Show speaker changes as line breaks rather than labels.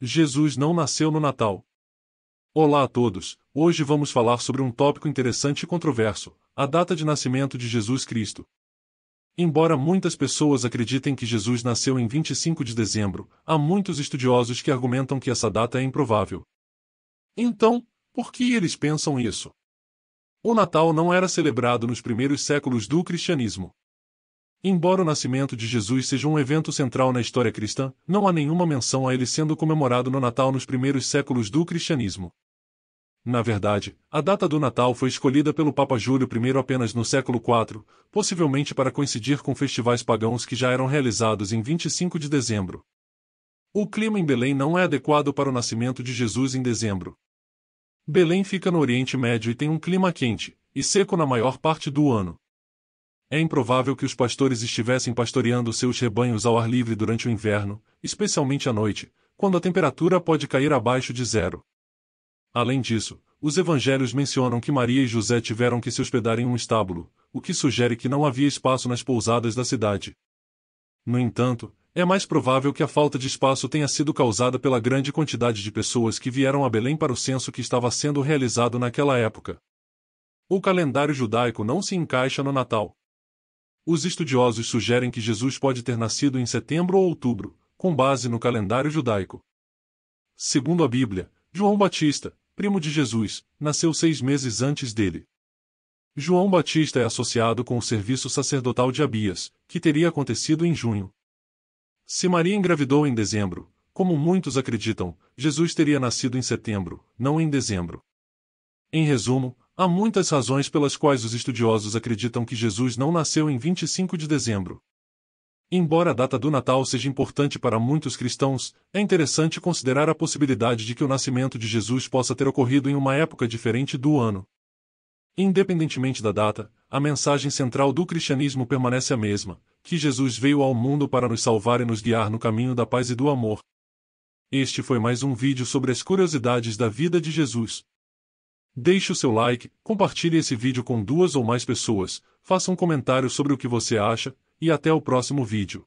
Jesus não nasceu no Natal. Olá a todos, hoje vamos falar sobre um tópico interessante e controverso: a data de nascimento de Jesus Cristo. Embora muitas pessoas acreditem que Jesus nasceu em 25 de dezembro, há muitos estudiosos que argumentam que essa data é improvável. Então, por que eles pensam isso? O Natal não era celebrado nos primeiros séculos do cristianismo. Embora o nascimento de Jesus seja um evento central na história cristã, não há nenhuma menção a ele sendo comemorado no Natal nos primeiros séculos do cristianismo. Na verdade, a data do Natal foi escolhida pelo Papa Júlio I apenas no século IV, possivelmente para coincidir com festivais pagãos que já eram realizados em 25 de dezembro. O clima em Belém não é adequado para o nascimento de Jesus em dezembro. Belém fica no Oriente Médio e tem um clima quente e seco na maior parte do ano. É improvável que os pastores estivessem pastoreando seus rebanhos ao ar livre durante o inverno, especialmente à noite, quando a temperatura pode cair abaixo de zero. Além disso, os evangelhos mencionam que Maria e José tiveram que se hospedar em um estábulo, o que sugere que não havia espaço nas pousadas da cidade. No entanto, é mais provável que a falta de espaço tenha sido causada pela grande quantidade de pessoas que vieram a Belém para o censo que estava sendo realizado naquela época. O calendário judaico não se encaixa no Natal. Os estudiosos sugerem que Jesus pode ter nascido em setembro ou outubro, com base no calendário judaico. Segundo a Bíblia, João Batista, primo de Jesus, nasceu seis meses antes dele. João Batista é associado com o serviço sacerdotal de Abias, que teria acontecido em junho. Se Maria engravidou em dezembro, como muitos acreditam, Jesus teria nascido em setembro, não em dezembro. Em resumo, Há muitas razões pelas quais os estudiosos acreditam que Jesus não nasceu em 25 de dezembro. Embora a data do Natal seja importante para muitos cristãos, é interessante considerar a possibilidade de que o nascimento de Jesus possa ter ocorrido em uma época diferente do ano. Independentemente da data, a mensagem central do cristianismo permanece a mesma: que Jesus veio ao mundo para nos salvar e nos guiar no caminho da paz e do amor. Este foi mais um vídeo sobre as curiosidades da vida de Jesus. Deixe o seu like, compartilhe esse vídeo com duas ou mais pessoas, faça um comentário sobre o que você acha, e até o próximo vídeo.